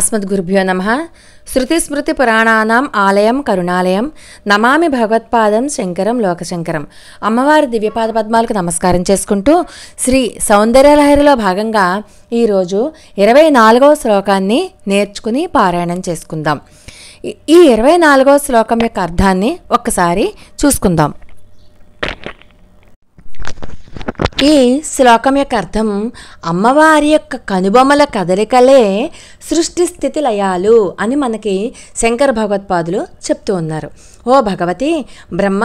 అస్మద్గురుభ్యో నమ శృతి స్మృతి పురాణానాం ఆలయం కరుణాలయం నమామి భగవత్పాదం శంకరం లోకశంకరం అమ్మవారి దివ్యపాద పద్మాలకు నమస్కారం చేసుకుంటూ శ్రీ సౌందర్యలహరిలో భాగంగా ఈరోజు ఇరవై నాలుగవ శ్లోకాన్ని నేర్చుకుని పారాయణం చేసుకుందాం ఈ ఇరవై నాలుగవ శ్లోకం యొక్క అర్థాన్ని ఒక్కసారి చూసుకుందాం ఈ శ్లోకం యొక్క అర్థం అమ్మవారి యొక్క కనుబొమ్మల కదలికలే సృష్టి స్థితి లయాలు అని మనకి శంకర భగవత్పాదులు చెప్తూ ఉన్నారు ఓ భగవతి బ్రహ్మ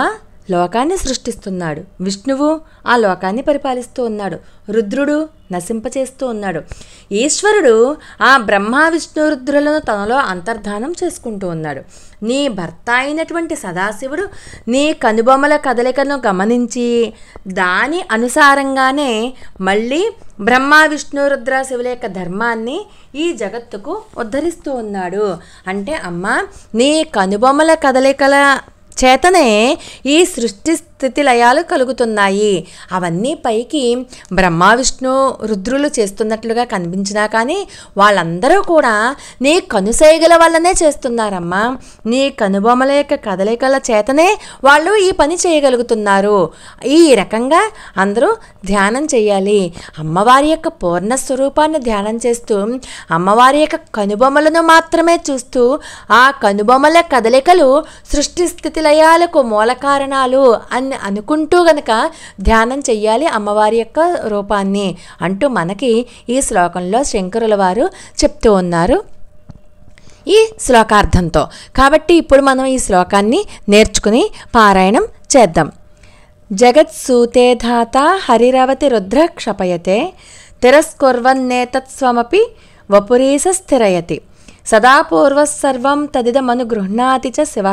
లోకాన్ని సృష్టిస్తున్నాడు విష్ణువు ఆ లోకాన్ని పరిపాలిస్తూ ఉన్నాడు రుద్రుడు నశింపచేస్తూ ఉన్నాడు ఈశ్వరుడు ఆ బ్రహ్మ విష్ణు రుద్రులను తనలో అంతర్ధానం చేసుకుంటూ ఉన్నాడు నీ భర్త అయినటువంటి సదాశివుడు నీ కనుబొమ్మల కదలికను గమనించి దాని అనుసారంగానే మళ్ళీ బ్రహ్మ విష్ణు రుద్ర శివుల యొక్క ధర్మాన్ని ఈ జగత్తుకు ఉద్ధరిస్తూ ఉన్నాడు అంటే అమ్మ నీ కనుబొమ్మల కదలికల चेतने सृष्टि స్థితి లయాలు కలుగుతున్నాయి అవన్నీ పైకి బ్రహ్మ విష్ణు రుద్రులు చేస్తున్నట్లుగా కనిపించినా కానీ వాళ్ళందరూ కూడా నీ కనుసైగల వల్లనే చేస్తున్నారమ్మా నీ కనుబొమ్మల యొక్క కదలికల చేతనే వాళ్ళు ఈ పని చేయగలుగుతున్నారు ఈ రకంగా అందరూ ధ్యానం చేయాలి అమ్మవారి యొక్క పూర్ణ స్వరూపాన్ని ధ్యానం చేస్తూ అమ్మవారి యొక్క కనుబొమ్మలను మాత్రమే చూస్తూ ఆ కనుబొమ్మల కదలికలు సృష్టి స్థితిలయాలకు మూల కారణాలు అని అని అనుకుంటూ గనక ధ్యానం చెయ్యాలి అమ్మవారి యొక్క రూపాన్ని అంటూ మనకి ఈ శ్లోకంలో శంకరుల వారు చెప్తూ ఉన్నారు ఈ శ్లోకార్థంతో కాబట్టి ఇప్పుడు మనం ఈ శ్లోకాన్ని నేర్చుకుని పారాయణం చేద్దాం జగత్సూతే ధాత హరిరవతి రుద్ర క్షపయతే తిరస్కొర్వన్నేతత్స్వమపి వపురీస స్థిరయతి సదాపూర్వసర్వం తదిదమను గృహ్ణాతి చ శివ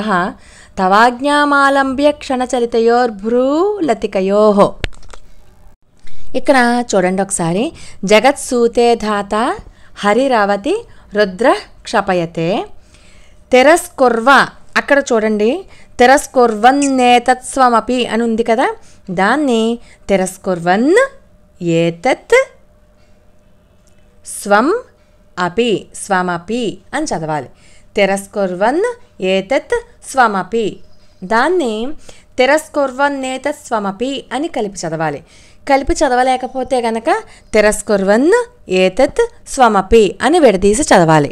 తవాజ్ఞామాలంబ్య క్షణచలితయోర్భ్రూ లతికయో ఇక్కడ చూడండి ఒకసారి జగత్సూతే ధాత హరిరవతి రుద్ర క్షపయతే తెరస్కొర్వ అక్కడ చూడండి తిరస్కొర్వన్ నేతత్స్వమపి అని ఉంది కదా దాన్ని తిరస్కొర్వన్ ఏతత్ స్వం అపి స్వమపి అని చదవాలి తిరస్కొర్వన్ ఏతత్ స్వమపి దాన్ని తిరస్కొర్వన్నేత స్వమపి అని కలిపి చదవాలి కలిపి చదవలేకపోతే గనక తిరస్కుర్వన్ ఏతత్ స్వమపి అని విడదీసి చదవాలి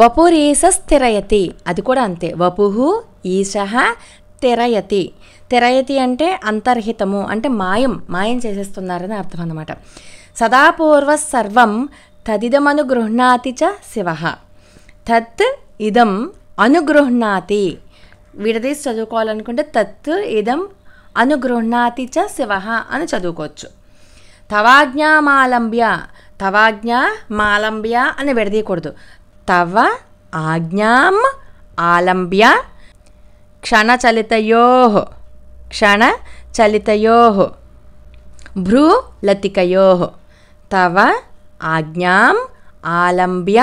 వపురీస స్థిరయతి అది కూడా అంతే వపుహు ఈశ తిరయతి తిరయతి అంటే అంతర్హితము అంటే మాయం మాయం చేసేస్తున్నారని అర్థం అనమాట సదాపూర్వ సర్వం తదిదమను గృహ్ణాతి చ శివ తత్ ఇదం అనుగృహ్ణాతి విడదీసి చదువుకోవాలనుకుంటే తత్ ఇదం అనుగృహ్ణాతి చ శివ అని చదువుకోవచ్చు తవాజ్ఞామాలంబ్య మాలంబ్య అని విడదీయకూడదు తవ ఆజ్ఞాం ఆలంబ్య క్షణచలితయో క్షణచలితయో భ్రూలతికయో తవ ఆజ్ఞాం ఆలంబ్య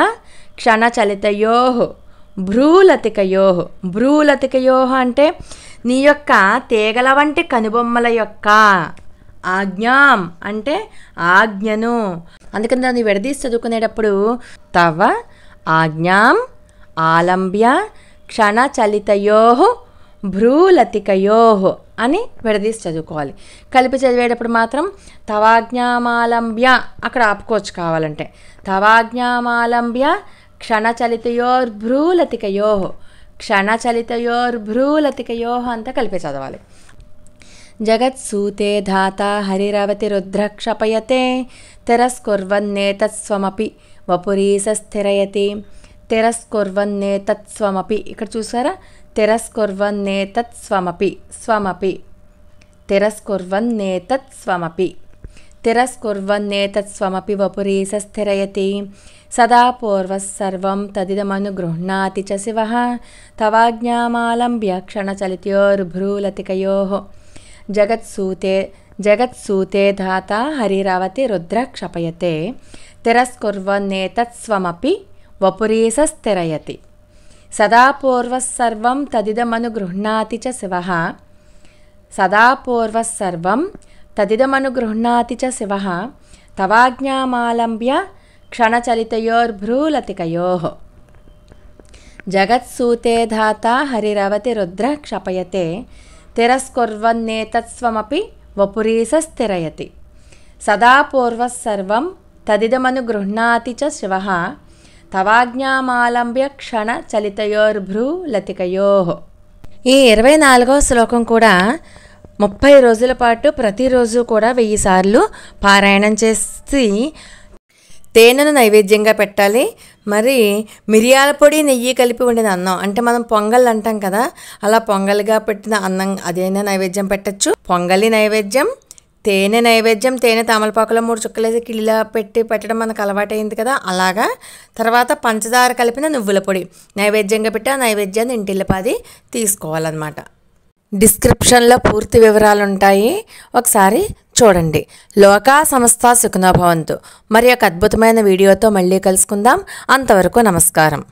క్షణచలితయో భ్రూలతికయోహ్ భ్రూలతికయోహ్ అంటే నీ యొక్క తీగల వంటి కనుబొమ్మల యొక్క ఆజ్ఞాం అంటే ఆజ్ఞను అందుకని దాన్ని విడదీసి చదువుకునేటప్పుడు తవ ఆజ్ఞాం ఆలంబ్య క్షణచలితయో భ్రూలతికయో అని విడదీసి చదువుకోవాలి కలిపి చదివేటప్పుడు మాత్రం తవాజ్ఞామాలంబ్య అక్కడ ఆపుకోవచ్చు కావాలంటే తవాజ్ఞామాలంబ్య క్షణచలితయోర్భ్రూలతికయో క్షణచలితయోర్భ్రూలతికయో అంత కలిపి చదవాలి జగత్సూతే ధాత హరిరవతి రుద్రక్షపయతే వపురీస స్థిరయతి తిరస్కొర్వన్నేతత్స్వమపి ఇక్కడ చూసారా తిరస్కొర్వన్నేతత్స్వమపి స్వమపి తిరస్కొర్వన్నేతత్స్వమపి तिरस्कुर्वन्नेतत् स्वमपि वपुरी सस्थिरयति सदा पूर्वस्व सर्वं तदिदमनुगृह्णाति च शिवः तवाज्ञामालम्ब्य क्षणचलितयोर्भ्रूलतिकयोः जगत्सूते जगत्सूते धाता हरिवती रुद्र क्षपयते स्वमपि वपुरीसस्थिरयति सदा पूर्वः सर्वं तदिदमनुगृह्णाति च शिवः सदा पूर्वः తదిదమనుగృహ్ణాతి చ శివ తవాజ్ఞామాలంబ్య క్షణచలితయోర్భ్రూలతికయో జగత్సూతే ధాత హరిరవతి రుద్ర క్షపయతే తిరస్కుర్వన్నేతత్స్వమపి వపురీస స్థిరయతి సదా పూర్వసర్వం తదిదమను గృహ్ణాతి చ శివ తవాజ్ఞామాలంబ్య క్షణ చలితయోర్భ్రూ ఈ ఇరవై నాలుగవ శ్లోకం కూడా ముప్పై రోజుల పాటు ప్రతిరోజు కూడా వెయ్యి సార్లు పారాయణం చేసి తేనెను నైవేద్యంగా పెట్టాలి మరి మిరియాల పొడి నెయ్యి కలిపి వండిన అన్నం అంటే మనం పొంగల్ అంటాం కదా అలా పొంగల్గా పెట్టిన అన్నం అదైనా నైవేద్యం పెట్టచ్చు పొంగలి నైవేద్యం తేనె నైవేద్యం తేనె తామలపాకులో మూడు చుక్కలేసి కిళ్ళిలా పెట్టి పెట్టడం మనకు అలవాటైంది కదా అలాగా తర్వాత పంచదార కలిపిన నువ్వుల పొడి నైవేద్యంగా పెట్టి ఆ నైవేద్యాన్ని ఇంటిల్లపాది తీసుకోవాలన్నమాట డిస్క్రిప్షన్లో పూర్తి వివరాలుంటాయి ఒకసారి చూడండి లోకా సంస్థ సుఖనోభవంతు మరి ఒక అద్భుతమైన వీడియోతో మళ్ళీ కలుసుకుందాం అంతవరకు నమస్కారం